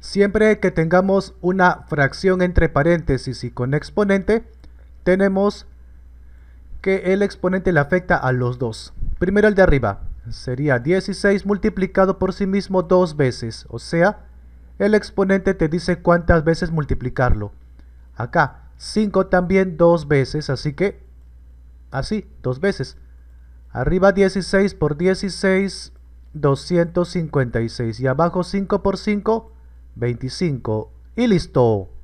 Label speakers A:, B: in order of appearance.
A: Siempre que tengamos una fracción entre paréntesis y con exponente, tenemos que el exponente le afecta a los dos. Primero el de arriba, sería 16 multiplicado por sí mismo dos veces, o sea, el exponente te dice cuántas veces multiplicarlo. Acá, 5 también dos veces, así que, así, dos veces. Arriba 16 por 16, 256. Y abajo 5 por 5, 25 y listo.